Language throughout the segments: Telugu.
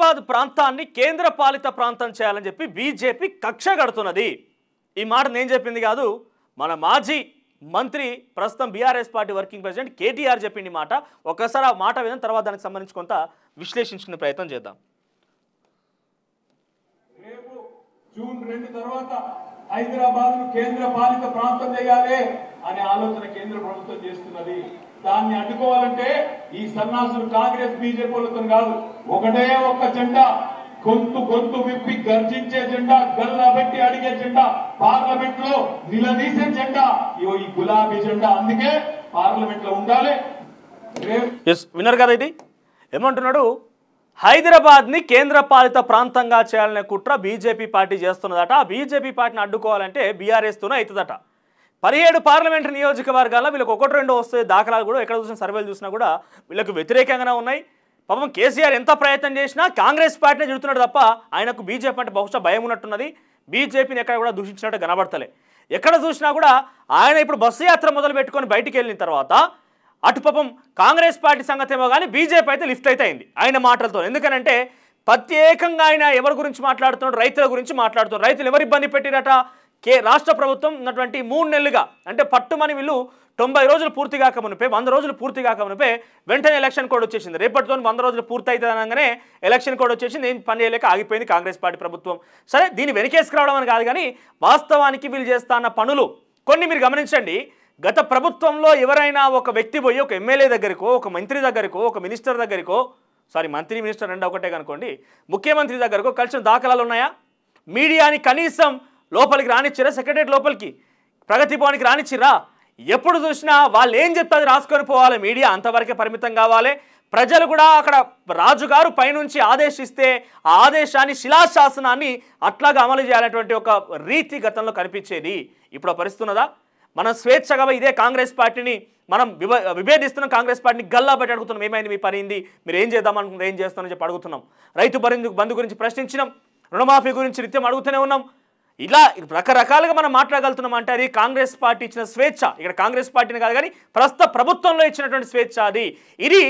హైదరాబాద్ ప్రాంతాన్ని కేంద్ర పాలిత ప్రాంతం చేయాలని చెప్పి బీజేపీ కక్ష కడుతున్నది ఈ మాట నేను చెప్పింది కాదు మన మాజీ మంత్రి ప్రస్తుతం BRS party working president KTR చెప్పింది మాట ఒకసారి ఆ మాట విన్న తర్వాత దానికి సంబంధించి కొంత విశ్లేషించుకునే ప్రయత్నం చేద్దాం జూన్ రెండు తర్వాత హైదరాబాద్ కేంద్ర పాలిత ప్రాంతం చేయాలి అనే ఆలోచన కేంద్ర ప్రభుత్వం చేస్తున్నది దాన్ని అడ్డుకోవాలంటే ఈ సన్నాసులు కాంగ్రెస్ బీజేపీలతో కాదు ఒకటే ఒక్క జెండా గొంతు గొంతు విప్పి గర్జించే జెండా గల్లా పెట్టి అడిగే జెండా పార్లమెంట్ లో నిలదీసే జెండా ఇవో ఈ గులాబీ జెండా అందుకే పార్లమెంట్ లో ఉండాలి విన్నారు కదా ఇది ఏమంటున్నాడు హైదరాబాద్ని కేంద్ర పాలిత ప్రాంతంగా చేయాలనే కుట్ర బీజేపీ పార్టీ చేస్తున్నదట బీజేపీ పార్టీని అడ్డుకోవాలంటే బీఆర్ఎస్తోనే అవుతుందట పదిహేడు పార్లమెంటరీ నియోజకవర్గాల్లో వీళ్ళకి ఒకటి రెండు వస్తే దాఖలాలు కూడా ఎక్కడ చూసిన సర్వేలు చూసినా కూడా వీళ్ళకు వ్యతిరేకంగానే ఉన్నాయి పాపం కేసీఆర్ ఎంత ప్రయత్నం చేసినా కాంగ్రెస్ పార్టీనే చెడుతున్నాడు తప్ప ఆయనకు బీజేపీ అంటే బహుశా భయం ఉన్నట్టున్నది బీజేపీని ఎక్కడ కూడా దూషించినట్టు కనబడతలే ఎక్కడ చూసినా కూడా ఆయన ఇప్పుడు బస్సు యాత్ర మొదలు పెట్టుకొని బయటికి వెళ్ళిన తర్వాత అటు పాపం కాంగ్రెస్ పార్టీ సంగతి ఏమో కానీ బీజేపీ అయితే లిఫ్ట్ అయితే అయింది ఆయన మాటలతో ఎందుకనంటే ప్రత్యేకంగా ఆయన ఎవరి గురించి మాట్లాడుతున్నాడు రైతుల గురించి మాట్లాడుతున్నాడు రైతులు ఎవరు ఇబ్బంది పెట్టినట కే రాష్ట్ర ప్రభుత్వం ఉన్నటువంటి మూడు నెలలుగా అంటే పట్టుమని వీళ్ళు తొంభై రోజులు పూర్తి కాక మునిపే వంద రోజులు పూర్తి కాక మునిపే వెంటనే ఎలక్షన్ కోడ్ వచ్చేసింది రేపటితో వంద రోజులు పూర్తి అనగానే ఎలక్షన్ కోడ్ వచ్చేసింది ఏం పని చేయలేక ఆగిపోయింది కాంగ్రెస్ పార్టీ ప్రభుత్వం సరే దీన్ని వెనకేసుకురావడం అని కాదు కానీ వాస్తవానికి వీళ్ళు చేస్తున్న పనులు కొన్ని మీరు గమనించండి గత ప్రభుత్వంలో ఎవరైనా ఒక వ్యక్తి పోయి ఒక ఎమ్మెల్యే దగ్గరకో ఒక మంత్రి దగ్గరకో ఒక మినిస్టర్ దగ్గరికో సారీ మంత్రి మినిస్టర్ రెండు ఒకటే కనుకోండి ముఖ్యమంత్రి దగ్గరకో కలిసిన దాఖలాలు ఉన్నాయా మీడియాని కనీసం లోపలికి రానిచ్చిరా సెక్రటరీ లోపలికి ప్రగతి భవన్కి రానిచ్చిరా ఎప్పుడు చూసినా వాళ్ళు ఏం చెప్తుంది రాసుకొని పోవాలి మీడియా అంతవరకే పరిమితం కావాలి ప్రజలు కూడా అక్కడ రాజుగారు పైనుంచి ఆదేశిస్తే ఆ ఆదేశాన్ని శిలాశాసనాన్ని అట్లాగా అమలు చేయాలనేటువంటి ఒక రీతి గతంలో కనిపించేది ఇప్పుడు పరిస్తున్నదా మనం స్వేచ్ఛగా ఇదే కాంగ్రెస్ పార్టీని మనం విభ విభేదిస్తున్నాం కాంగ్రెస్ పార్టీని గల్లా బట్టి అడుగుతున్నాం ఏమైంది మీ పనింది మీరు ఏం చేద్దాం అనుకుంటున్నారు ఏం చేస్తామని చెప్పి అడుగుతున్నాం రైతు బంధు గురించి ప్రశ్నించినాం రుణమాఫీ గురించి నిత్యం అడుగుతూనే ఉన్నాం ఇలా రకరకాలుగా మనం మాట్లాడగలుగుతున్నాం అంటే అది కాంగ్రెస్ పార్టీ ఇచ్చిన స్వేచ్ఛ ఇక్కడ కాంగ్రెస్ పార్టీని కాదు కానీ ప్రస్తుత ప్రభుత్వంలో ఇచ్చినటువంటి స్వేచ్ఛ అది ఇది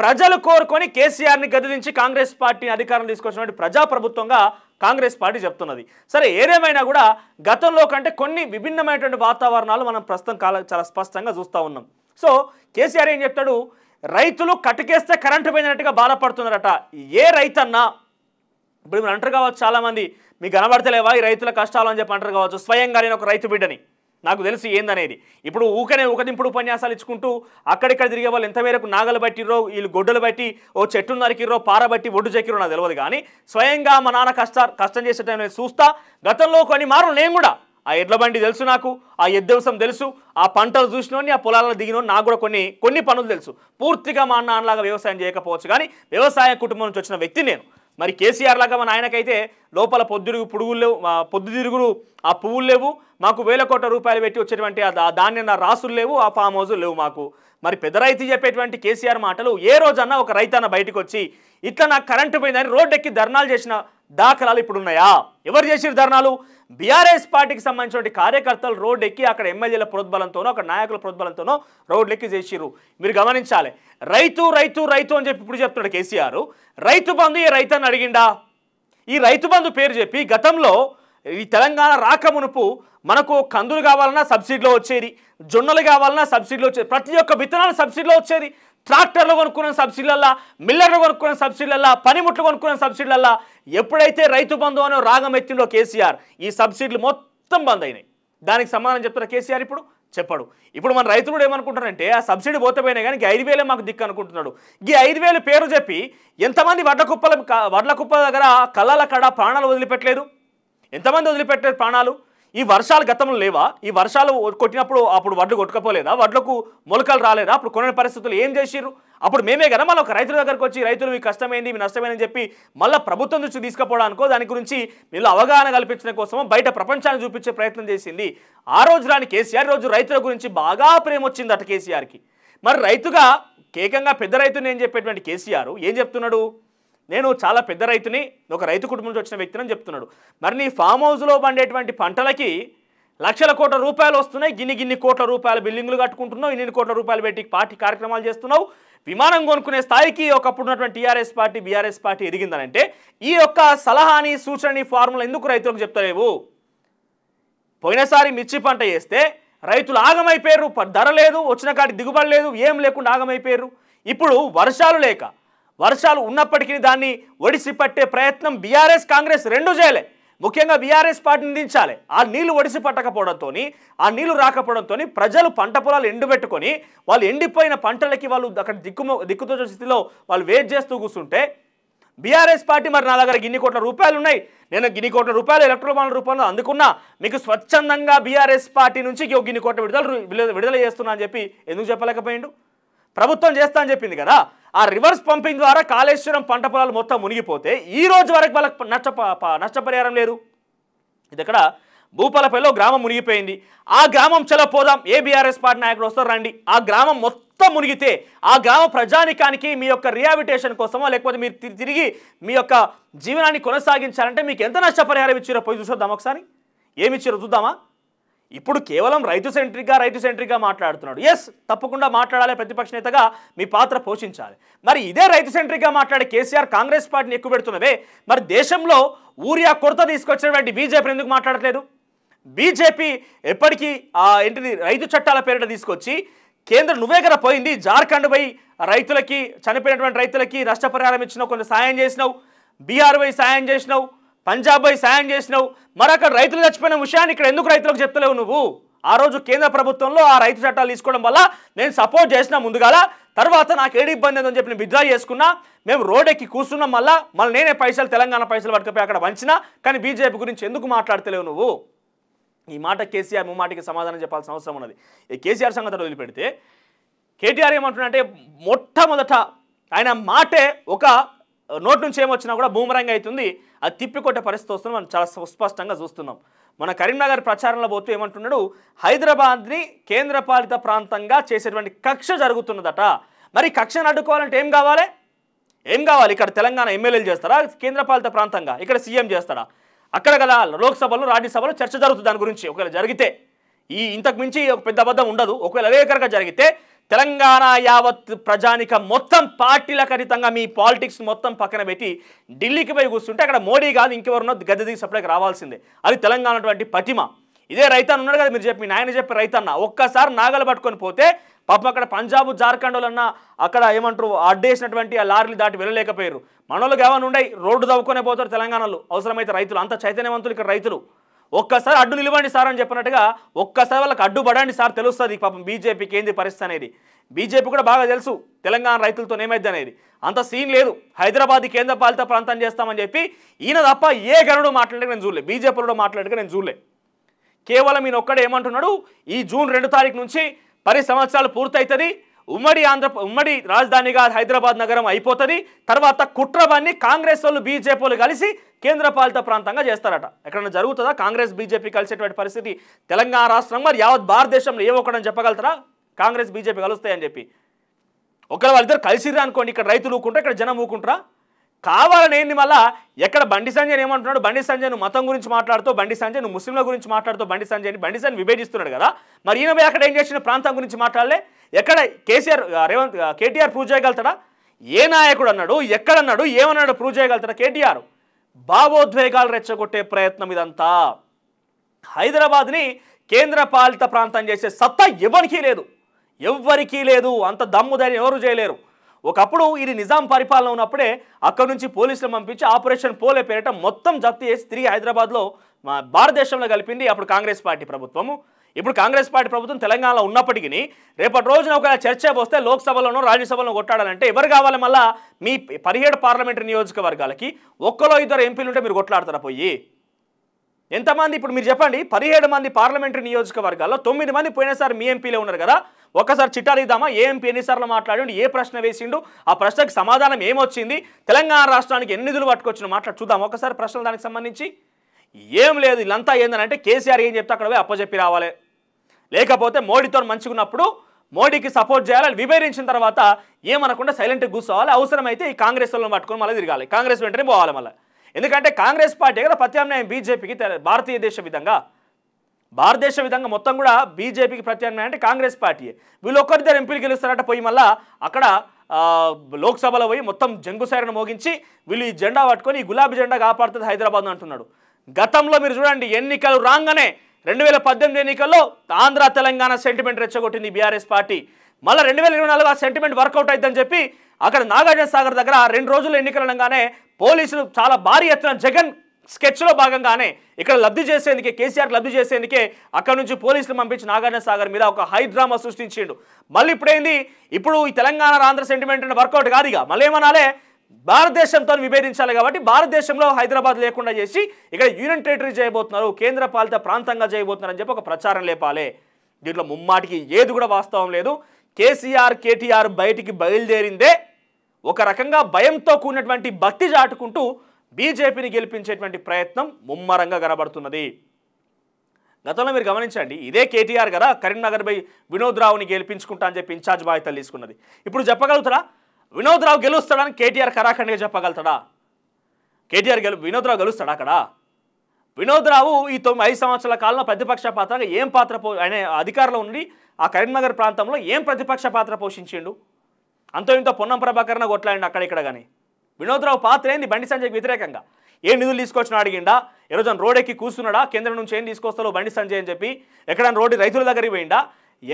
ప్రజలు కోరుకొని కేసీఆర్ని గదిలించి కాంగ్రెస్ పార్టీని అధికారం తీసుకొచ్చినటువంటి ప్రజాప్రభుత్వంగా కాంగ్రెస్ పార్టీ చెప్తున్నది సరే ఏదేమైనా కూడా గతంలో కంటే కొన్ని విభిన్నమైనటువంటి వాతావరణాలు మనం ప్రస్తుతం కాల చాలా స్పష్టంగా చూస్తూ ఉన్నాం సో కేసీఆర్ ఏం చెప్తాడు రైతులు కటికేస్తే కరెంటు పోయినట్టుగా బాధపడుతున్నారట ఏ రైతన్నా ఇప్పుడు మీరు అంటారు కావచ్చు చాలామంది మీకు కనబడతలేవా ఈ రైతుల కష్టాలు అని చెప్పి అంటారు కావచ్చు స్వయంగా నేను ఒక రైతు బిడ్డని నాకు తెలిసి ఏందనేది ఇప్పుడు ఊకనే ఊకదింపుడు ఉపన్యాసాలు ఇచ్చుకుంటూ అక్కడిక్కడ తిరిగే వాళ్ళు ఎంత మేరకు నాగలు బట్టిర్రో వీళ్ళు గొడ్డలు బట్టి ఓ చెట్టు నరికిర్రో పారబట్టి ఒడ్డు చెక్కిరో నాకు తెలియదు కానీ స్వయంగా మా నాన్న కష్ట కష్టం చేసే టైంలో చూస్తా గతంలో కొన్ని మార్లు నేను కూడా ఆ ఎడ్ల బండి తెలుసు నాకు ఆ ఎద్దవసం తెలుసు ఆ పంటలు చూసినోని ఆ పొలాలను దిగినో నాకు కూడా కొన్ని కొన్ని పనులు తెలుసు పూర్తిగా మా నాన్నలాగా వ్యవసాయం చేయకపోవచ్చు కానీ వ్యవసాయ కుటుంబం నుంచి వచ్చిన వ్యక్తి నేను మరి కేసీఆర్ లాగా మన ఆయనకైతే లోపల పొద్దురుగు పుడుగులు లేవు పొద్దుతిరుగులు ఆ పువ్వులు లేవు మాకు వేల కోట్ల రూపాయలు పెట్టి వచ్చేటువంటి ఆ ధాన్య రాసులు లేవు ఆ ఫామ్ హౌజులు లేవు మాకు మరి పెద్ద రైతు చెప్పేటువంటి కేసీఆర్ మాటలు ఏ రోజన్నా ఒక రైతన్న బయటకు వచ్చి ఇట్లా నాకు కరెంటు పోయిందని రోడ్డెక్కి ధర్నాలు చేసిన దాఖలాలు ఇప్పుడు ఉన్నాయా ఎవరు చేసిన ధర్నాలు బీఆర్ఎస్ పార్టీకి సంబంధించిన కార్యకర్తలు రోడ్ ఎక్కి అక్కడ ఎమ్మెల్యేల ప్రోద్బలంతోనో అక్కడ నాయకుల ప్రోద్బలంతోనో రోడ్లు ఎక్కి చేసిరు మీరు గమనించాలి రైతు రైతు రైతు అని చెప్పి ఇప్పుడు చెప్తున్నాడు కేసీఆర్ రైతు బంధు ఈ రైతు అని అడిగిండా ఈ రైతు బంధు పేరు చెప్పి గతంలో ఈ తెలంగాణ రాక మునుపు మనకు కందులు కావాలన్నా సబ్సిడీలో వచ్చేది జొన్నలు కావాలన్నా సబ్సిడీలో వచ్చేది ప్రతి ఒక్క విత్తనాలు సబ్సిడీలో వచ్చేది ట్రాక్టర్లు కొనుక్కునే సబ్సిడీలల్లా మిల్లర్లు కొనుక్కునే సబ్సిడీలల్లా పనిముట్లు కొనుక్కునే సబ్సిడీలల్లా ఎప్పుడైతే రైతు బంధు అనే రాగం ఎత్తిండో కేసీఆర్ ఈ సబ్సిడీలు మొత్తం బంద్ అయినాయి దానికి సమాధానం చెప్తారు కేసీఆర్ ఇప్పుడు చెప్పాడు ఇప్పుడు మన రైతులు కూడా ఏమనుకుంటారంటే ఆ సబ్సిడీ పోతపోయినా కానీ ఐదు వేలే మాకు దిక్కు అనుకుంటున్నాడు ఈ ఐదు వేలు పేరు చెప్పి ఎంతమంది వడ్ల కుప్పల వడ్ల కుప్పల దగ్గర కళ్ళల కడ ప్రాణాలు వదిలిపెట్టలేదు ఎంతమంది వదిలిపెట్టలేదు ప్రాణాలు ఈ వర్షాలు గతంలో లేవా ఈ వర్షాలు కొట్టినప్పుడు అప్పుడు వడ్లు కొట్టుకపోలేదా వడ్లకు మొలకలు రాలేదా అప్పుడు కొనని పరిస్థితులు ఏం చేసిర్రు అప్పుడు మేమే కదా మళ్ళీ ఒక రైతుల దగ్గరకు వచ్చి రైతులు మీకు కష్టమైంది మీ నష్టమైందని చెప్పి మళ్ళీ ప్రభుత్వం నుంచి తీసుకుపోవడానికో దాని గురించి మీరు అవగాహన కల్పించడం కోసమో బయట ప్రపంచాన్ని చూపించే ప్రయత్నం చేసింది ఆ రోజు రాని కేసీఆర్ రోజు రైతుల గురించి బాగా ప్రేమ వచ్చింది అట కేసీఆర్కి మరి రైతుగా కేకంగా పెద్ద రైతు నేను చెప్పేటువంటి కేసీఆర్ ఏం చెప్తున్నాడు నేను చాలా పెద్ద రైతుని ఒక రైతు కుటుంబం నుంచి వచ్చిన వ్యక్తిని అని చెప్తున్నాడు మరి నీ ఫామ్ హౌస్లో పండేటువంటి పంటలకి లక్షల కోట్ల రూపాయలు వస్తున్నాయి గిన్ని గిన్ని కోట్ల రూపాయల బిల్డింగ్లు కట్టుకుంటున్నావు ఇన్ని కోట్ల రూపాయలు పెట్టి పార్టీ కార్యక్రమాలు చేస్తున్నావు విమానం కొనుక్కునే స్థాయికి ఒకప్పుడు ఉన్నటువంటి టీఆర్ఎస్ పార్టీ బీఆర్ఎస్ పార్టీ ఎదిగిందనంటే ఈ యొక్క సలహాని సూచనని ఫార్ములా ఎందుకు రైతులకు చెప్తలేవు పోయినసారి మిర్చి పంట వేస్తే రైతులు ఆగమైపోయారు ధర లేదు వచ్చిన కాడికి దిగుబడి లేదు ఏం లేకుండా ఆగమైపోయారు ఇప్పుడు వర్షాలు లేక వర్షాలు ఉన్నప్పటికీ దాన్ని ఒడిసి పట్టే ప్రయత్నం బీఆర్ఎస్ కాంగ్రెస్ రెండు చేయలే ముఖ్యంగా బీఆర్ఎస్ పార్టీని దించాలి ఆ నీళ్లు ఒడిసి పట్టకపోవడంతో ఆ నీళ్లు రాకపోవడంతో ప్రజలు పంట పొలాలు ఎండబెట్టుకొని వాళ్ళు ఎండిపోయిన పంటలకి వాళ్ళు అక్కడ దిక్కుమో దిక్కుతో స్థితిలో వాళ్ళు వెయిట్ చేస్తూ కూర్చుంటే బీఆర్ఎస్ పార్టీ మరి నా దగ్గర గిన్ని కోట్ల రూపాయలు ఉన్నాయి నేను గిన్ని కోట్ల రూపాయలు బాండ్ల రూపంలో అందుకున్నా మీకు స్వచ్ఛందంగా బీఆర్ఎస్ పార్టీ నుంచి గిన్ని కోట్ల విడుదల విడుదల చేస్తున్నా అని చెప్పి ఎందుకు చెప్పలేకపోయిండు ప్రభుత్వం చేస్తా అని చెప్పింది కదా ఆ రివర్స్ పంపింగ్ ద్వారా కాళేశ్వరం పంట పొలాలు మొత్తం మునిగిపోతే ఈ రోజు వరకు వాళ్ళకి నష్ట నష్టపరిహారం లేదు ఇది ఇక్కడ భూపాలపల్లిలో గ్రామం మునిగిపోయింది ఆ గ్రామం చెలపోదాం పోదాం ఏ బీఆర్ఎస్ పార్టీ నాయకుడు వస్తారు రండి ఆ గ్రామం మొత్తం మునిగితే ఆ గ్రామ ప్రజానికానికి మీ యొక్క రిహాబిటేషన్ కోసమో లేకపోతే మీరు తిరిగి మీ యొక్క జీవనాన్ని కొనసాగించాలంటే మీకు ఎంత నష్టపరిహారం ఇచ్చారో పోయి చూసొద్దాం ఒకసారి ఏమి ఇచ్చారో చూద్దామా ఇప్పుడు కేవలం రైతు సెంట్రిక్గా రైతు సెంట్రిక్గా మాట్లాడుతున్నాడు ఎస్ తప్పకుండా మాట్లాడాలి ప్రతిపక్ష నేతగా మీ పాత్ర పోషించాలి మరి ఇదే రైతు సెంట్రిక్గా మాట్లాడే కేసీఆర్ కాంగ్రెస్ పార్టీని ఎక్కువ పెడుతున్నవే మరి దేశంలో ఊరియా కొరత తీసుకొచ్చినటువంటి బీజేపీ ఎందుకు మాట్లాడట్లేదు బీజేపీ ఎప్పటికీ ఏంటిది రైతు చట్టాల పేరిట తీసుకొచ్చి కేంద్రం నువ్వే కదా పోయింది జార్ఖండ్ పోయి రైతులకి చనిపోయినటువంటి రైతులకి నష్టపరిహారం ఇచ్చినావు కొంత సాయం చేసినావు బీహార్ పోయి సాయం చేసినావు పంజాబ్ పోయి సాయం చేసినావు మరి అక్కడ రైతులు చచ్చిపోయిన విషయాన్ని ఇక్కడ ఎందుకు రైతులకు చెప్తలేవు నువ్వు ఆ రోజు కేంద్ర ప్రభుత్వంలో ఆ రైతు చట్టాలు తీసుకోవడం వల్ల నేను సపోర్ట్ చేసిన ముందుగాల తర్వాత నాకు ఏడు ఇబ్బంది ఉందని చెప్పి నేను విత్డ్రా చేసుకున్నా మేము రోడ్ ఎక్కి కూర్చున్నాం మళ్ళా మళ్ళీ నేనే పైసలు తెలంగాణ పైసలు పట్టుకపోయి అక్కడ వంచినా కానీ బీజేపీ గురించి ఎందుకు మాట్లాడతలేవు నువ్వు ఈ మాట కేసీఆర్ ముమ్మాటికి సమాధానం చెప్పాల్సిన అవసరం ఉన్నది ఈ కేసీఆర్ సంగతి వదిలిపెడితే కేటీఆర్ ఏమంటున్నా అంటే మొట్టమొదట ఆయన మాటే ఒక నోట్ నుంచి ఏమొచ్చినా కూడా భూమరంగా అవుతుంది అది తిప్పికొట్టే పరిస్థితి వస్తుంది మనం చాలా స్పష్టంగా చూస్తున్నాం మన కరీంనగర్ ప్రచారంలో పోతూ ఏమంటున్నాడు హైదరాబాద్ని కేంద్రపాలిత ప్రాంతంగా చేసేటువంటి కక్ష జరుగుతున్నదట మరి కక్షను అడ్డుకోవాలంటే ఏం కావాలి ఏం కావాలి ఇక్కడ తెలంగాణ ఎమ్మెల్యేలు చేస్తారా కేంద్రపాలిత ప్రాంతంగా ఇక్కడ సీఎం చేస్తారా అక్కడ కదా లోక్సభలో రాజ్యసభలో చర్చ జరుగుతుంది దాని గురించి ఒకవేళ జరిగితే ఈ ఇంతకు మించి ఒక పెద్ద అబద్ధం ఉండదు ఒకవేళ అదే కనుక జరిగితే తెలంగాణ యావత్ ప్రజానిక మొత్తం పార్టీల ఖరితంగా మీ పాలిటిక్స్ మొత్తం పక్కన పెట్టి ఢిల్లీకి పోయి కూర్చుంటే అక్కడ మోడీ కాదు ఇంకెవరున్నో గద్దె దిగి సప్లైకి రావాల్సిందే అది తెలంగాణ పటిమ ఇదే రైతాన్ ఉన్నాడు కదా మీరు చెప్పి నాయన చెప్పి రైతన్న ఒక్కసారి నాగలు పట్టుకొని పోతే పాపం అక్కడ పంజాబ్ జార్ఖండ్లన్న అక్కడ ఏమంటారు అడ్డేసినటువంటి ఆ లారీలు దాటి వెళ్ళలేకపోయారు మనోళ్ళు ఏమైనా ఉండే రోడ్డు దవ్వుకొనే పోతారు తెలంగాణలో అవసరమైతే రైతులు అంత చైతన్యవంతులు ఇక్కడ రైతులు ఒక్కసారి అడ్డు నిలవండి సార్ అని చెప్పినట్టుగా ఒక్కసారి వాళ్ళకి పడండి సార్ తెలుస్తుంది పాపం బీజేపీకి ఏంది పరిస్థితి అనేది బీజేపీ కూడా బాగా తెలుసు తెలంగాణ రైతులతో ఏమైద్ది అనేది అంత సీన్ లేదు హైదరాబాద్ కేంద్రపాలిత ప్రాంతం చేస్తామని చెప్పి ఈయన తప్ప ఏ గనుడు మాట్లాడక నేను చూడలే బీజేపీలో మాట్లాడక నేను చూడలే కేవలం ఈయన ఒక్కడే ఏమంటున్నాడు ఈ జూన్ రెండు తారీఖు నుంచి పది సంవత్సరాలు పూర్తవుతుంది ఉమ్మడి ఆంధ్ర ఉమ్మడి రాజధానిగా హైదరాబాద్ నగరం అయిపోతుంది తర్వాత కుట్రవాన్ని కాంగ్రెస్ వాళ్ళు బీజేపీ కలిసి కేంద్ర పాలిత ప్రాంతంగా చేస్తారట ఎక్కడన్నా జరుగుతుందా కాంగ్రెస్ బీజేపీ కలిసేటువంటి పరిస్థితి తెలంగాణ రాష్ట్రం మరి యావత్ భారతదేశంలో ఏ ఒకటని చెప్పగలుగుతారా కాంగ్రెస్ బీజేపీ కలుస్తాయని చెప్పి ఒకవేళ వాళ్ళిద్దరు కలిసిరా అనుకోండి ఇక్కడ రైతులు ఊకుంటారా ఇక్కడ జనం ఊకుంటారా కావాలనేది మళ్ళా ఎక్కడ బండి సంజయ్ ఏమంటున్నాడు బండి సంజయ్ నువ్వు మతం గురించి మాట్లాడుతూ బండి సంజయ్ నువ్వు ముస్లింల గురించి మాట్లాడుతూ బండి సంజయ్ని బండి సంజయ్ విభేదిస్తున్నాడు కదా మరి ఈయన అక్కడ ఏం చేసిన ప్రాంతం గురించి మాట్లాడలే ఎక్కడ కేసీఆర్ రేవంత్ కేటీఆర్ ప్రూవ్ చేయగలుగుతాడా ఏ నాయకుడు అన్నాడు ఎక్కడన్నాడు ఏమన్నాడు ప్రూవ్ చేయగలుగుతాడా కేటీఆర్ భావోద్వేగాలు రెచ్చగొట్టే ప్రయత్నం ఇదంతా హైదరాబాద్ని కేంద్ర పాలిత ప్రాంతం చేసే సత్తా ఎవరికీ లేదు ఎవ్వరికీ లేదు అంత దమ్ము ధైర్యం ఎవరు చేయలేరు ఒకప్పుడు ఇది నిజాం పరిపాలన ఉన్నప్పుడే అక్కడి నుంచి పోలీసులు పంపించి ఆపరేషన్ పోలే పేరిట మొత్తం జప్తు చేసి తిరిగి హైదరాబాద్లో మా భారతదేశంలో కలిపింది అప్పుడు కాంగ్రెస్ పార్టీ ప్రభుత్వము ఇప్పుడు కాంగ్రెస్ పార్టీ ప్రభుత్వం తెలంగాణలో ఉన్నప్పటికీ రేపటి రోజున ఒక చర్చ వస్తే లోక్సభలోనో రాజ్యసభలోనో కొట్టాడాలంటే ఎవరు కావాలి మళ్ళీ మీ పదిహేడు పార్లమెంటరీ నియోజకవర్గాలకి ఒక్కలో ఇద్దరు ఎంపీలు ఉంటే మీరు కొట్లాడతారా పోయి ఎంతమంది ఇప్పుడు మీరు చెప్పండి పదిహేడు మంది పార్లమెంటరీ నియోజకవర్గాల్లో తొమ్మిది మంది పోయినసారి మీ ఎంపీలో ఉన్నారు కదా ఒకసారి చిట్టాలిద్దామా ఏ ఎంపీ ఎన్నిసార్లు మాట్లాడి ఏ ప్రశ్న వేసిండు ఆ ప్రశ్నకు సమాధానం ఏమొచ్చింది తెలంగాణ రాష్ట్రానికి ఎన్ని నిధులు పట్టుకొచ్చిన మాట్లాడు చూద్దాం ఒకసారి ప్రశ్నలు దానికి సంబంధించి ఏం లేదు వీళ్ళంతా ఏందనంటే కేసీఆర్ ఏం చెప్తే అక్కడ అప్పచెప్పి రావాలి లేకపోతే మోడీతో మంచిగున్నప్పుడు మోడీకి సపోర్ట్ చేయాలి విభేదించిన తర్వాత ఏమనకుండా సైలెంట్గా కూర్చోవాలి అవసరమైతే ఈ కాంగ్రెస్ వాళ్ళని పట్టుకొని మళ్ళీ తిరగాలి కాంగ్రెస్ వెంటనే పోవాలి మళ్ళీ ఎందుకంటే కాంగ్రెస్ పార్టీ కదా ప్రత్యామ్నాయం బీజేపీకి భారతీయ దేశ విధంగా భారతదేశ విధంగా మొత్తం కూడా బీజేపీకి ప్రత్యామ్నాయం అంటే కాంగ్రెస్ పార్టీ వీళ్ళు ఒక్కరిద్దరు ఎంపీలు గెలుస్తారట పోయి మళ్ళా అక్కడ లోక్సభలో పోయి మొత్తం జంగుసైరను మోగించి వీళ్ళు ఈ జెండా పట్టుకొని ఈ గులాబీ జెండా కాపాడుతుంది హైదరాబాద్ అంటున్నాడు గతంలో మీరు చూడండి ఎన్నికలు రాగానే రెండు వేల పద్దెనిమిది ఎన్నికల్లో ఆంధ్ర తెలంగాణ సెంటిమెంట్ రెచ్చగొట్టింది బీఆర్ఎస్ పార్టీ మళ్ళీ రెండు వేల ఇరవై నాలుగు ఆ సెంటిమెంట్ వర్కౌట్ అవుతుందని చెప్పి అక్కడ నాగార్జున సాగర్ దగ్గర రెండు రోజులు ఎన్నికలు అనగానే పోలీసులు చాలా భారీ ఎత్తున జగన్ స్కెచ్లో భాగంగానే ఇక్కడ లబ్ధి చేసేందుకే కేసీఆర్ లబ్ధి చేసేందుకే అక్కడ నుంచి పోలీసులు పంపించి నాగార్జున సాగర్ మీద ఒక హై డ్రామా సృష్టించిండు మళ్ళీ ఇప్పుడేంది ఇప్పుడు ఈ తెలంగాణ ఆంధ్ర సెంటిమెంట్ వర్కౌట్ కాదు ఇక మళ్ళీ ఏమనాలే భారతదేశంతో విభేదించాలి కాబట్టి భారతదేశంలో హైదరాబాద్ లేకుండా చేసి ఇక్కడ యూనియన్ టెరిటరీ చేయబోతున్నారు కేంద్ర పాలిత ప్రాంతంగా చేయబోతున్నారు అని చెప్పి ఒక ప్రచారం లేపాలే దీంట్లో ముమ్మాటికి ఏది కూడా వాస్తవం లేదు కేసీఆర్ కేటీఆర్ బయటికి బయలుదేరిందే ఒక రకంగా భయంతో కూడినటువంటి భక్తి చాటుకుంటూ బీజేపీని గెలిపించేటువంటి ప్రయత్నం ముమ్మరంగా కనబడుతున్నది గతంలో మీరు గమనించండి ఇదే కేటీఆర్ కదా కరీంనగర్ బై వినోద్ రావుని గెలిపించుకుంటా అని చెప్పి ఇన్ఛార్జ్ బాధ్యతలు తీసుకున్నది ఇప్పుడు చెప్పగలుగుతారా వినోద్ రావు గెలుస్తాడని కేటీఆర్ కరాఖండిగా చెప్పగలుగుతాడా కేటీఆర్ గెలు వినోద్ రావు గెలుస్తాడా అక్కడ వినోద్ రావు ఈ తొమ్మిది ఐదు సంవత్సరాల కాలంలో ప్రతిపక్ష పాత్రగా ఏం పాత్ర పో అనే అధికారంలో ఉండి ఆ కరీంనగర్ ప్రాంతంలో ఏం ప్రతిపక్ష పాత్ర పోషించిండు అంతో ఇంత పొన్నం ప్రభాకరణ కొట్లాడి అక్కడ ఇక్కడ కానీ వినోద్రావు పాత్ర ఏంది బండి సంజయ్కి వ్యతిరేకంగా ఏ నిధులు తీసుకొచ్చినా అడిగిండా ఈరోజు రోడ్ ఎక్కి కూర్చున్నాడా కేంద్రం నుంచి ఏం తీసుకొస్తాలో బండి సంజయ్ అని చెప్పి ఎక్కడైనా రోడ్డు రైతుల దగ్గరికి పోయిండా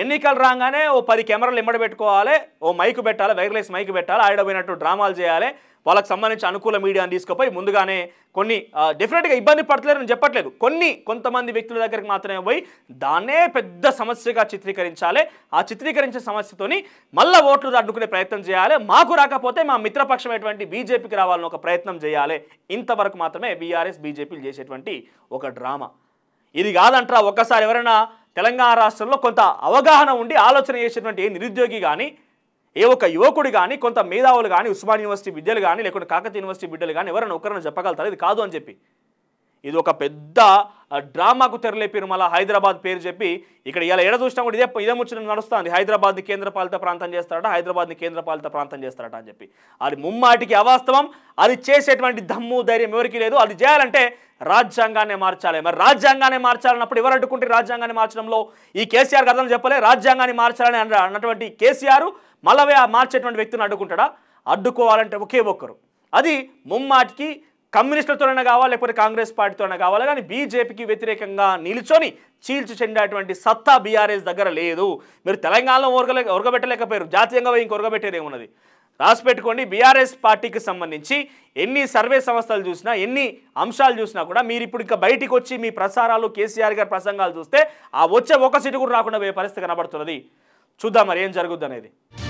ఎన్నికలు రాగానే ఓ పది కెమెరాలు ఇమ్మడ పెట్టుకోవాలి ఓ మైకు పెట్టాలి వైర్లెస్ మైకు పెట్టాలి పోయినట్టు డ్రామాలు చేయాలి వాళ్ళకి సంబంధించి అనుకూల మీడియాని తీసుకుపోయి ముందుగానే కొన్ని డెఫినెట్గా ఇబ్బంది పడతలేరు నేను చెప్పట్లేదు కొన్ని కొంతమంది వ్యక్తుల దగ్గరికి మాత్రమే పోయి దాన్నే పెద్ద సమస్యగా చిత్రీకరించాలి ఆ చిత్రీకరించే సమస్యతోని మళ్ళీ ఓట్లు అడ్డుకునే ప్రయత్నం చేయాలి మాకు రాకపోతే మా మిత్రపక్షమైనటువంటి బీజేపీకి రావాలని ఒక ప్రయత్నం చేయాలి ఇంతవరకు మాత్రమే బీఆర్ఎస్ బీజేపీలు చేసేటువంటి ఒక డ్రామా ఇది కాదంటారా ఒక్కసారి ఎవరైనా తెలంగాణ రాష్ట్రంలో కొంత అవగాహన ఉండి ఆలోచన చేసేటువంటి ఏ నిరుద్యోగి కానీ ఏ ఒక యువకుడు కానీ కొంత మేధావులు కానీ ఉస్మాన్ యూనివర్సిటీ విద్యలు కానీ లేకుంటే కాకతీయ యూనివర్సిటీ బిడ్డలు కానీ ఎవరైనా ఒకరైనా చెప్పగలుగుతారు ఇది కాదు అని చెప్పి ఇది ఒక పెద్ద డ్రామాకు తెరలేపారు మళ్ళీ హైదరాబాద్ పేరు చెప్పి ఇక్కడ ఇలా ఎడ చూసినా కూడా ఇదే ఇదే ముచ్చిన నడుస్తుంది హైదరాబాద్ని కేంద్రపాలిత ప్రాంతం చేస్తారట హైదరాబాద్ని కేంద్రపాలిత ప్రాంతం చేస్తారట అని చెప్పి అది ముమ్మాటికి అవాస్తవం అది చేసేటువంటి దమ్ము ధైర్యం ఎవరికి లేదు అది చేయాలంటే రాజ్యాంగాన్ని మార్చాలి మరి రాజ్యాంగాన్ని మార్చాలన్నప్పుడు ఎవరు అడ్డుకుంటే రాజ్యాంగాన్ని మార్చడంలో ఈ కేసీఆర్ కథలు చెప్పలే రాజ్యాంగాన్ని మార్చాలని అన్నటువంటి కేసీఆర్ మళ్ళవే మార్చేటువంటి వ్యక్తిని అడ్డుకుంటాడా అడ్డుకోవాలంటే ఒకే ఒక్కరు అది ముమ్మాటికి కమ్యూనిస్టులతోనైనా కావాలి లేకపోతే కాంగ్రెస్ పార్టీతోనే కావాలి కానీ బీజేపీకి వ్యతిరేకంగా నిలుచొని చీల్చి చెందేటువంటి సత్తా బీఆర్ఎస్ దగ్గర లేదు మీరు తెలంగాణలో ఒరగలే ఒరగబెట్టలేకపోయారు జాతీయంగా ఇంక ఒరగబెట్టేదేమున్నది రాసి పెట్టుకోండి బీఆర్ఎస్ పార్టీకి సంబంధించి ఎన్ని సర్వే సంస్థలు చూసినా ఎన్ని అంశాలు చూసినా కూడా మీరు ఇప్పుడు ఇంకా బయటికి వచ్చి మీ ప్రసారాలు కేసీఆర్ గారి ప్రసంగాలు చూస్తే ఆ వచ్చే ఒక సీటు కూడా రాకుండా పోయే పరిస్థితి కనబడుతున్నది చూద్దాం మరి ఏం జరుగుద్ది అనేది